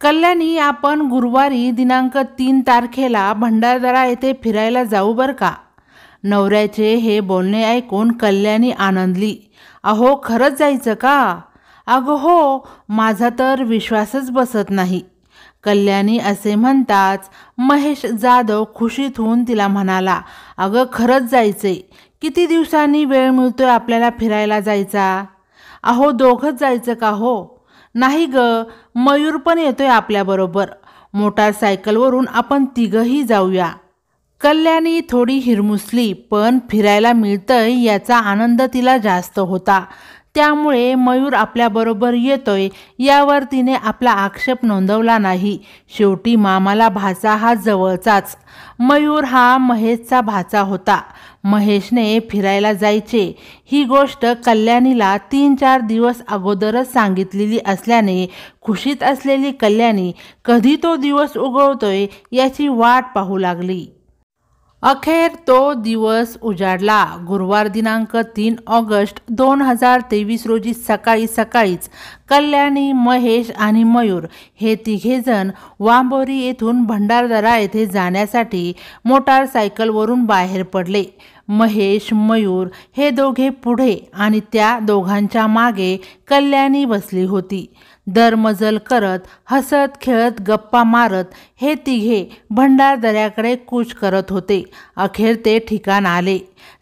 कल्याणी आपण गुरुवारी दिनांक तीन तारखेला भंडारदरा येथे फिरायला जाऊ बरं का नवऱ्याचे हे बोलणे ऐकून कल्याणी आनंदली अहो खरंच जायचं का अगं हो माझा तर विश्वासच बसत नाही कल्याणी असे म्हणताच महेश जाधव खुशीत होऊन तिला म्हणाला अगं खरंच जायचंय किती दिवसांनी वेळ मिळतोय आपल्याला फिरायला जायचा अहो दोघंच जायचं का हो नाही ग मयूर पण येतोय आपल्याबरोबर मोटारसायकलवरून आपण तिघंही जाऊया कल्याणी थोडी हिरमुसली पण फिरायला मिळतंय याचा आनंद तिला जास्त होता त्यामुळे मयूर आपल्याबरोबर येतोय यावर तिने आपला आक्षेप नोंदवला नाही शेवटी मामाला भाचा हा जवळचाच मयूर हा महेशचा भाचा होता महेशने फिरायला जायचे ही गोष्ट कल्याणीला तीन चार दिवस अगोदरच सांगितलेली असल्याने खुशीत असलेली कल्याणी कधी तो दिवस उगवतोय याची वाट पाहू लागली अखेर तो दिवस उजाडला गुरुवार दिनांक तीन ऑगस्ट दोन हजार तेवीस रोजी सकाळी सकाळीच कल्याणी महेश आणि मयूर हे तिघेजण वांबोरी येथून भंडारदरा येथे जाण्यासाठी मोटारसायकलवरून बाहेर पडले महेश मयूर हे दोघे पुढे आणि त्या दोघांच्या मागे कल्याणी बसली होती दरमजल करत हसत खेळत गप्पा मारत हे तिघे भंडारदऱ्याकडे कूच करत होते अखेर ते ठिकाण आले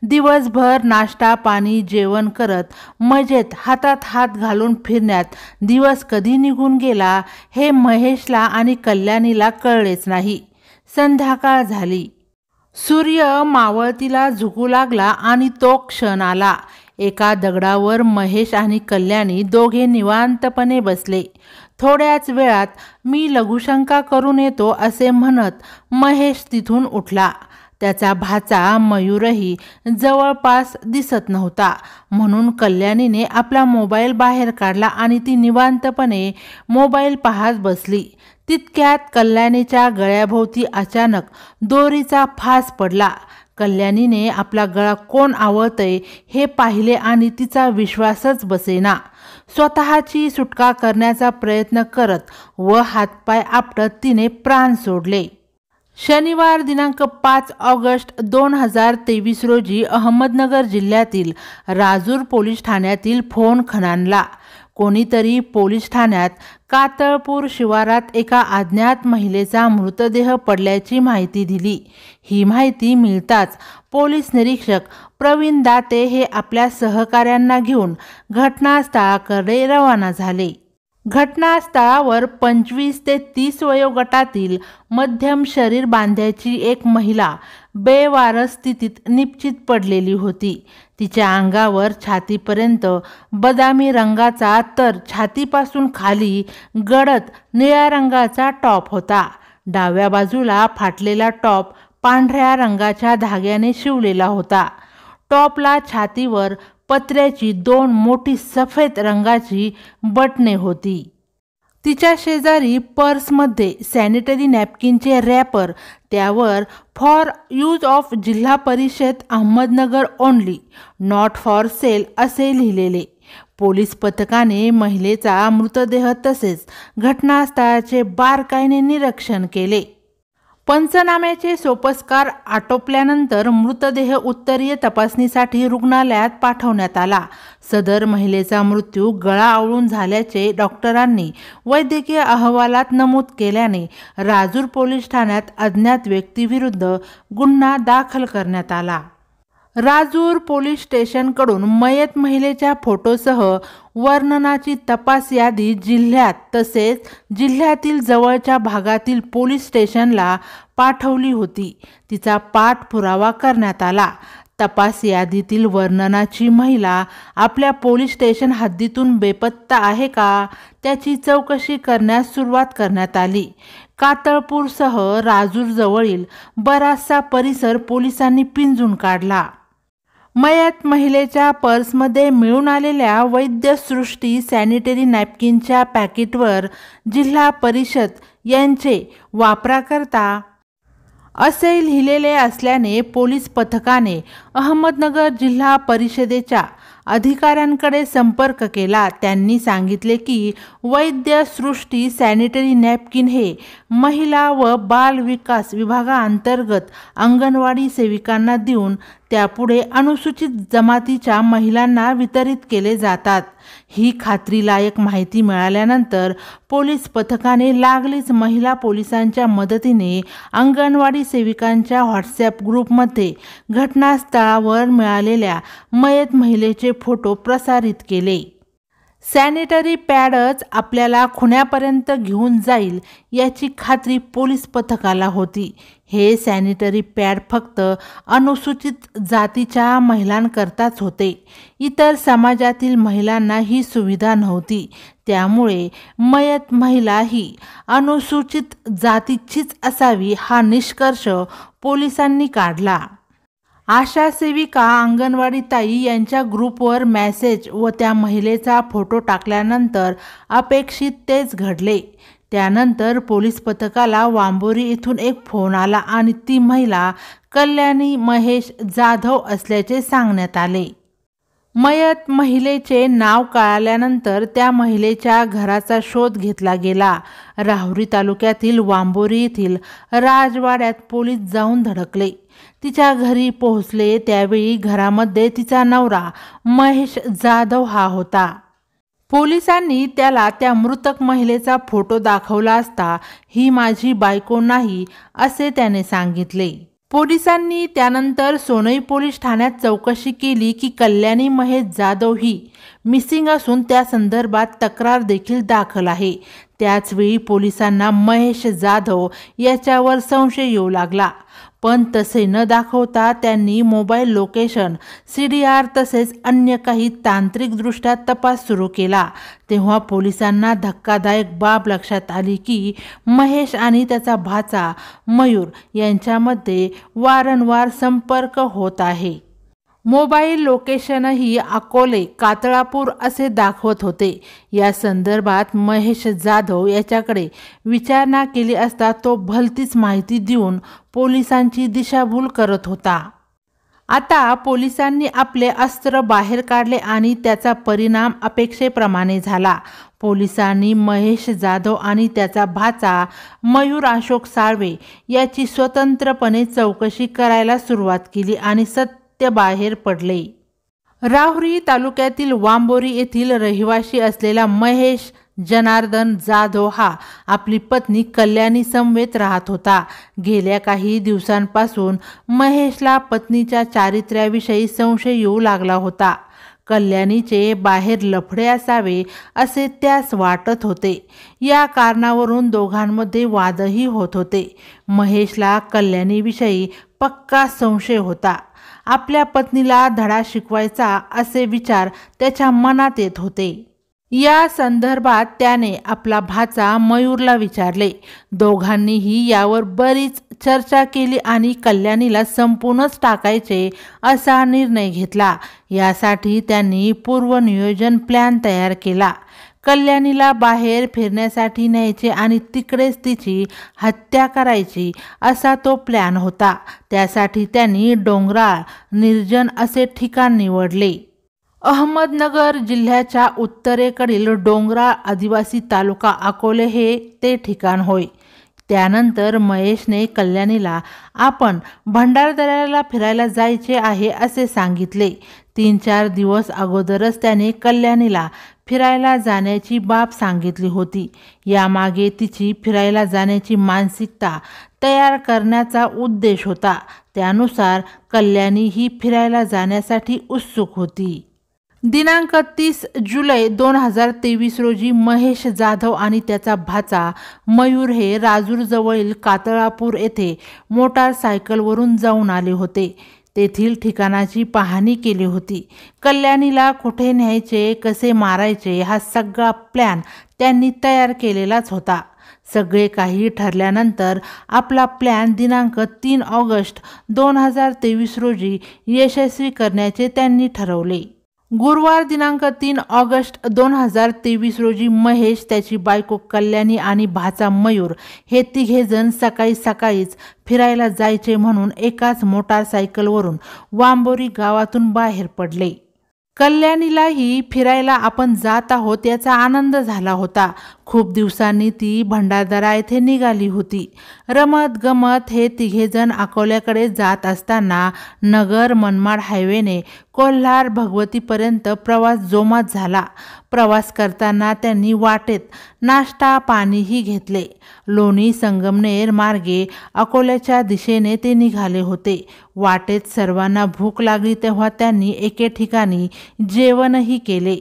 दिवसभर नाश्ता पाणी जेवण करत मजेत हातात हात घालून फिरण्यात दिवस कधी निघून गेला हे महेशला आणि कल्याणीला कळलेच नाही संध्याकाळ झाली सूर्य मावळतीला झुकू लागला आणि तो क्षण आला एका दगडावर महेश आणि कल्याणी दोघे निवांतपणे बसले थोड्याच वेळात मी लघुशंका करून येतो असे म्हणत महेश तिथून उठला त्याचा भाचा मयूरही जवळपास दिसत नव्हता म्हणून कल्याणीने आपला मोबाईल बाहेर काढला आणि ती निवांतपणे मोबाईल पाहत बसली तितक्यात कल्याणीच्या गळ्याभोवती अचानक दोरीचा फास पडला कल्याणीने आपला गळा कोण आवळतंय हे पाहिले आणि तिचा विश्वासच बसेना स्वतःची सुटका करण्याचा प्रयत्न करत व हातपाय आपटत तिने प्राण सोडले शनिवार दिनांक पाच ऑगस्ट दोन हजार तेवीस रोजी अहमदनगर जिल्ह्यातील राजूर पोलीस ठाण्यातील फोन खनानला कोणीतरी पोलीस ठाण्यात कातळपूर शिवारात एका अज्ञात महिलेचा मृतदेह पडल्याची माहिती दिली ही माहिती मिळताच पोलीस निरीक्षक प्रवीण दाते हे आपल्या सहकाऱ्यांना घेऊन घटनास्थळाकडे रवाना झाले घटनास्थळावर पंचवीस ते तीस वयोगटातील मध्यम शरीर बांध्याची एक महिला बेवारस स्थितीत निश्चित पडलेली होती तिच्या अंगावर छातीपर्यंत बदामी रंगाचा तर छातीपासून खाली गडद निळ्या रंगाचा टॉप होता डाव्या बाजूला फाटलेला टॉप पांढऱ्या रंगाच्या धाग्याने शिवलेला होता टॉपला छातीवर पत्र्याची दोन मोठी सफेद रंगाची बटणे होती तिच्या शेजारी पर्समध्ये सॅनिटरी नॅपकिनचे रॅपर त्यावर फॉर यूज ऑफ जिल्हा परिषद Ahmednagar only not for sale असे लिहिलेले पोलीस पथकाने महिलेचा मृतदेह तसेच घटनास्थळाचे बारकाईने निरीक्षण केले पंचनाम्याचे सोपस्कार आटोपल्यानंतर मृतदेह उत्तरीय तपासणीसाठी रुग्णालयात पाठवण्यात आला सदर महिलेचा मृत्यू गळा आवळून झाल्याचे डॉक्टरांनी वैद्यकीय अहवालात नमूद केल्याने राजूर पोलीस ठाण्यात अज्ञात व्यक्तीविरुद्ध गुन्हा दाखल करण्यात आला राजूर पोलीस स्टेशनकडून मयत महिलेच्या फोटोसह वर्णनाची तपास यादी जिल्ह्यात तसेच जिल्ह्यातील जवळच्या भागातील पोलीस स्टेशनला पाठवली होती तिचा पाठपुरावा करण्यात आला तपास यादीतील वर्णनाची महिला आपल्या पोलीस स्टेशन हद्दीतून बेपत्ता आहे का त्याची चौकशी करण्यास सुरुवात करण्यात आली कातळपूरसह राजूरजवळील बराचसा परिसर पोलिसांनी पिंजून काढला मयत महिलेच्या पर्समध्ये मिळून आलेल्या वैद्यसृष्टी सॅनिटरी नॅपकिनच्या पॅकेटवर जिल्हा परिषद यांचे वापराकरता असे लिहिलेले असल्याने पोलीस पथकाने अहमदनगर जिल्हा परिषदेच्या अधिकाऱ्यांकडे संपर्क केला त्यांनी सांगितले की वैद्य सृष्टी सॅनिटरी नॅपकिन हे महिला व बाल विकास विभागाअंतर्गत अंगणवाडी सेविकांना देऊन त्यापुढे अनुसूचित जमातीच्या महिलांना वितरित केले जातात ही खात्रीलायक माहिती मिळाल्यानंतर पोलीस पथकाने लागलीच महिला पोलिसांच्या मदतीने अंगणवाडी सेविकांच्या व्हॉट्सॲप ग्रुपमध्ये घटनास्थळावर मिळालेल्या मयत महिलेचे फोटो प्रसारित केले सॅनिटरी पॅडच आपल्याला खुण्यापर्यंत घेऊन जाईल याची खात्री पोलीस पथकाला होती हे सॅनिटरी पॅड फक्त अनुसूचित जातीच्या महिलांकरताच होते इतर समाजातील महिलांना ही सुविधा नव्हती त्यामुळे मयत महिला ही अनुसूचित जातीचीच असावी हा निष्कर्ष पोलिसांनी काढला आशा सेविका अंगणवाडी ताई यांच्या ग्रुपवर मॅसेज व त्या महिलेचा फोटो टाकल्यानंतर अपेक्षित तेच घडले त्यानंतर पोलीस पथकाला वांबोरी इथून एक फोन आला आणि ती महिला कल्याणी महेश जाधव असल्याचे सांगण्यात आले मयत महिलेचे नाव कळाल्यानंतर त्या महिलेच्या घराचा शोध घेतला गेला राहुरी तालुक्यातील वांबोरी येथील राजवाड्यात पोलीस जाऊन धडकले तिच्या घरी पोहोचले त्यावेळी घरामध्ये तिचा नवरा महेश जाधव हा होता पोलिसांनी त्याला त्या मृतक महिलेचा फोटो दाखवला असता ही माझी बायको नाही असे त्याने सांगितले पोलिसांनी त्यानंतर सोनई पोलीस ठाण्यात चौकशी केली की कल्याणी महेश जाधव ही मिसिंग असून त्या संदर्भात तक्रार देखील दाखल आहे त्याचवेळी पोलिसांना महेश जाधव याच्यावर संशय येऊ लागला पण तसे न दाखवता त्यांनी mobile location C D R तसेच अन्य काही तांत्रिकदृष्ट्या तपास सुरू केला तेव्हा पोलिसांना धक्कादायक बाब लक्षात आली की महेश आणि त्याचा भाचा मयूर यांच्यामध्ये वारंवार संपर्क होत आहे मोबाईल लोकेशनही अकोले कातळापूर असे दाखवत होते या संदर्भात महेश जाधव याच्याकडे विचारणा केली असता तो भलतीच माहिती देऊन पोलिसांची दिशाभूल करत होता आता पोलिसांनी आपले अस्त्र बाहेर काढले आणि त्याचा परिणाम अपेक्षेप्रमाणे झाला पोलिसांनी महेश जाधव आणि त्याचा भाचा मयूर अशोक साळवे याची स्वतंत्रपणे चौकशी करायला सुरुवात केली आणि सत्य सत्य बाहेर पडले राहुरी तालुक्यातील वांबोरी येथील रहिवाशी असलेला महेश जनार्दन जाधव हा आपली पत्नी कल्याणी समवेत राहत होता गेल्या काही दिवसांपासून महेशला पत्नीच्या चारित्र्याविषयी संशय येऊ लागला होता कल्याणीचे बाहेर लफडे असावे असे त्यास वाटत होते या कारणावरून दोघांमध्ये वादही होत होते महेशला कल्याणीविषयी पक्का संशय होता आपल्या पत्नीला धडा शिकवायचा असे विचार त्याच्या मनात येत होते या संदर्भात त्याने आपला भाचा मयूरला विचारले दोघांनीही यावर बरीच चर्चा केली आणि कल्याणीला संपूर्णच टाकायचे असा निर्णय घेतला यासाठी त्यांनी पूर्वनियोजन प्लॅन तयार केला कल्याणीला बाहेर फिरण्यासाठी न्यायचे आणि तिकडेच तिची हत्या करायची असा तो प्लॅन होता त्यासाठी त्यांनी डोंगराळ निर्जन असे ठिकाण निवडले अहमदनगर जिल्ह्याच्या उत्तरेकडील डोंगराळ आदिवासी तालुका अकोले हे ते ठिकाण होय त्यानंतर महेशने कल्याणीला आपण भंडारदऱ्याला फिरायला जायचे आहे असे सांगितले तीन चार दिवस अगोदरच त्याने कल्याणीला फिरायला जाण्याची बाब सांगितली होती यामागे तिची फिरायला जाण्याची मानसिकता तयार करण्याचा उद्देश होता त्यानुसार कल्याणी ही फिरायला जाण्यासाठी उत्सुक होती दिनांक तीस जुलै दोन हजार तेवीस रोजी महेश जाधव आणि त्याचा भाचा मयूर हे राजूरजवळील कातळापूर येथे मोटारसायकलवरून जाऊन आले होते तेथील ठिकाणाची पाहणी केली होती कल्याणीला कुठे न्यायचे कसे मारायचे हा सगळा प्लॅन त्यांनी तयार केलेलाच होता सगळे काही ठरल्यानंतर आपला प्लॅन दिनांक तीन ऑगस्ट दोन हजार तेवीस रोजी यशस्वी करण्याचे त्यांनी ठरवले गुरुवार दिनांक तीन ऑगस्ट दोन हजार तेवीस रोजी महेश त्याची बायको कल्याणी आणि भाचा मयूर हे तिघेजण सकाळी सकाळीच फिरायला जायचे म्हणून एकाच मोटारसायकलवरून वांबोरी गावातून बाहेर पडले कल्याणीलाही फिरायला आपण जात आहोत याचा आनंद झाला होता खूप दिवसांनी ती भंडारदरा येथे निघाली होती रमत गमत हे तिघेजण अकोल्याकडे जात असताना नगर मनमाड हायवेने कोल्हार भगवतीपर्यंत प्रवास जोमात झाला प्रवास करताना त्यांनी वाटेत नाश्ता पाणीही घेतले लोणी संगमनेर मार्गे अकोल्याच्या दिशेने ते निघाले होते वाटेत सर्वांना भूक लागली तेव्हा त्यांनी एके ठिकाणी जेवणही केले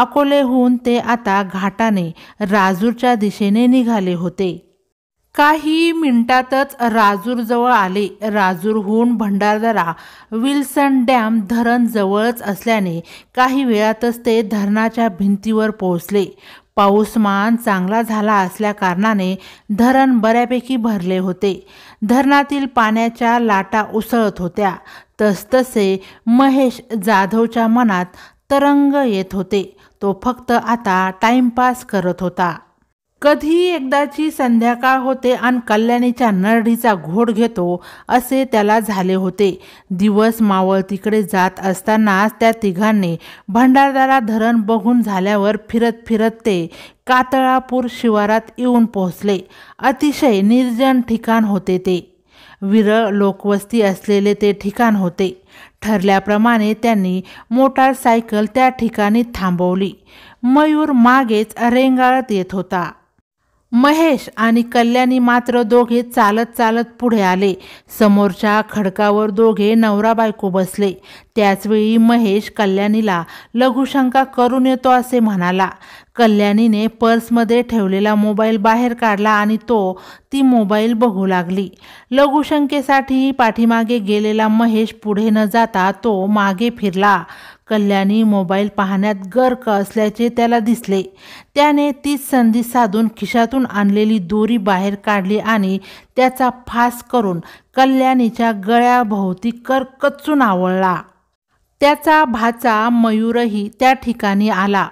अकोलेहून ते आता घाटाने राजूरच्या दिशेने निघाले होते काही मिनिटातच राजूरजवळ आले राजूरहून भंडारदरा विल्सन डॅम धरण जवळच असल्याने काही वेळातच ते धरणाच्या भिंतीवर पोहोचले पाऊसमान चांगला झाला असल्याकारणाने धरण बऱ्यापैकी भरले होते धरणातील पाण्याच्या लाटा उसळत होत्या तसतसे महेश जाधवच्या मनात तरंग येत होते तो फक्त आता टाईमपास करत होता कधी एकदाची संध्याकाळ होते आणि कल्याणीच्या नरडीचा घोड घेतो असे त्याला झाले होते दिवस मावळ तिकडे जात असतानाच त्या तिघांनी भंडारदारा धरण बघून झाल्यावर फिरत फिरत ते कातळापूर शिवारात येऊन पोहोचले अतिशय निर्जन ठिकाण होते ते विरळ लोकवस्ती असलेले ते ठिकाण होते ठरल्याप्रमाणे त्यांनी मोटारसायकल त्या ठिकाणी थांबवली मयूर मागेच रेंगाळत येत होता महेश आणि कल्याणी मात्र दोघे चालत चालत पुढे आले समोरच्या खडकावर दोघे नवरा बायको बसले त्याचवेळी महेश कल्याणीला लघुशंका करून येतो असे म्हणाला कल्याणीने पर्समध्ये ठेवलेला मोबाईल बाहेर काढला आणि तो ती मोबाईल बघू लागली लघुशंकेसाठी पाठीमागे गेलेला महेश पुढे न जाता तो मागे फिरला कल्याणी मोबाईल पाहण्यात गर्क असल्याचे त्याला दिसले त्याने तीच संधी साधून खिशातून आणलेली दोरी बाहेर काढली आणि त्याचा फास करून कल्याणीच्या गळ्याभोवती करकचून आवळला त्याचा भाचा मयूरही त्या ठिकाणी आला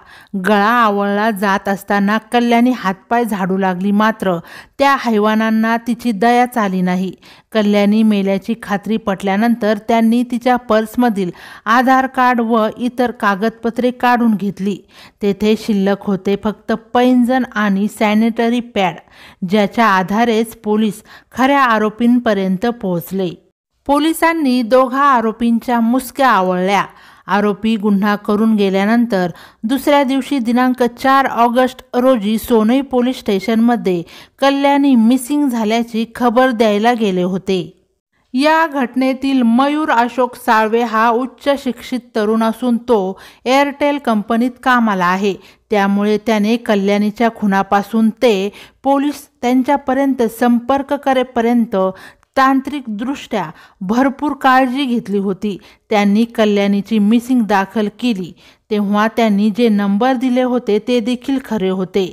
गळा आवळला जात असताना कल्याणी हातपाय झाडू लागली मात्र त्या हैवानांना तिची दया चाली नाही कल्याणी मेल्याची खात्री पटल्यानंतर त्यांनी तिच्या पर्समधील आधार कार्ड व इतर कागदपत्रे काढून घेतली तेथे शिल्लक होते फक्त पैंजण आणि सॅनिटरी पॅड ज्याच्या आधारेच पोलीस खऱ्या आरोपींपर्यंत पोहोचले पोलिसांनी दोघा आरोपींच्या मुसक्या आवळल्या आरोपी गुन्हा करून गेल्यानंतर दुसऱ्या दिवशी दिनांक चार ऑगस्ट रोजी सोनई पोलीस स्टेशनमध्ये कल्याणी मिसिंग झाल्याची खबर द्यायला गेले होते या घटनेतील मयूर अशोक साळवे हा उच्च शिक्षित तरुण असून तो एअरटेल कंपनीत कामाला आहे त्यामुळे त्याने कल्याणीच्या खुनापासून ते पोलीस त्यांच्यापर्यंत संपर्क करेपर्यंत तांत्रिकदृष्ट्या भरपूर काळजी घेतली होती त्यांनी कल्याणीची मिसिंग दाखल केली तेव्हा त्यांनी जे नंबर दिले होते ते देखील खरे होते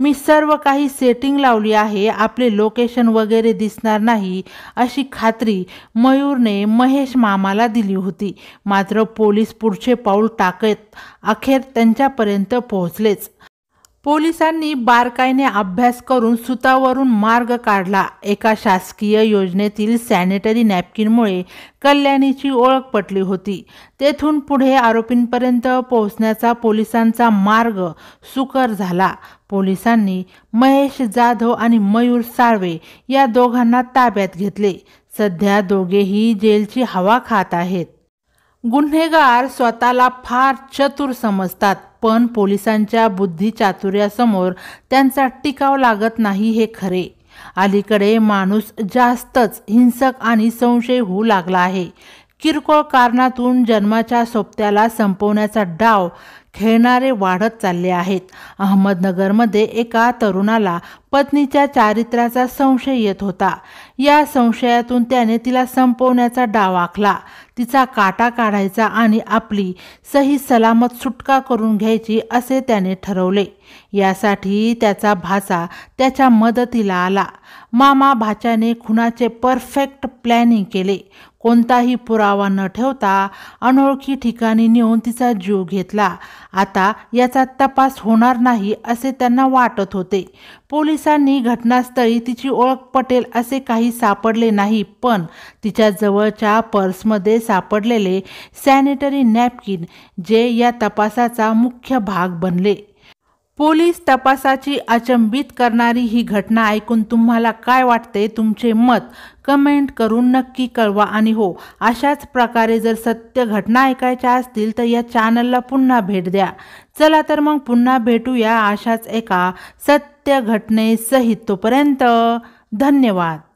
मी सर्व काही सेटिंग लावली आहे आपले लोकेशन वगैरे दिसणार नाही अशी खात्री मयूरने महेश मामाला दिली होती मात्र पोलीस पुढचे पाऊल टाकत अखेर त्यांच्यापर्यंत पोहोचलेच पोलिसांनी बारकाईने अभ्यास करून सुतावरून मार्ग काढला एका शासकीय योजनेतील सॅनिटरी नॅपकिनमुळे कल्याणीची ओळख पटली होती तेथून पुढे आरोपींपर्यंत पोहोचण्याचा पोलिसांचा मार्ग सुकर झाला पोलिसांनी महेश जाधव आणि मयूर साळवे या दोघांना ताब्यात घेतले सध्या दोघेही जेलची हवा खात आहेत गुन्हेगार स्वतःला फार चतुर समजतात पण पोलिसांच्या बुद्धी चातुर्यासमोर त्यांचा टिकाव लागत नाही हे खरे अलीकडे माणूस जास्तच हिंसक आणि संशय होऊ लागला आहे किरकोळ कारणातून जन्माच्या सोबत्याला संपवण्याचा डाव खेळणारे वाढत चालले आहेत अहमदनगरमध्ये एका तरुणाला पत्नीच्या चारित्र्याचा संशय येत होता या संशयातून त्याने तिला संपवण्याचा डाव आखला तिचा काटा काढायचा आणि आपली सही सलामत सुटका करून घ्यायची असे त्याने ठरवले यासाठी त्याचा भाचा त्याच्या मदतीला आला मामा भाच्याने खुनाचे परफेक्ट प्लॅनिंग केले कोणताही पुरावा न ठेवता अनोळखी ठिकाणी नेऊन तिचा जीव घेतला आता याचा तपास होणार नाही असे त्यांना वाटत होते पोलिसांनी घटनास्थळी तिची ओळख पटेल असे काही सापडले नाही पण तिच्या जवळच्या पर्समध्ये सापडलेले सॅनिटरी नॅपकिन जे या तपासाचा मुख्य भाग बनले पोलीस तपासाची अचंबित करणारी ही घटना ऐकून तुम्हाला काय वाटते तुमचे मत कमेंट करून नक्की कळवा आणि हो अशाच प्रकारे जर सत्य घटना ऐकायच्या असतील तर या चॅनलला पुन्हा भेट द्या चला तर मग पुन्हा भेटूया अशाच एका सत्य घटनेसहित तोपर्यंत धन्यवाद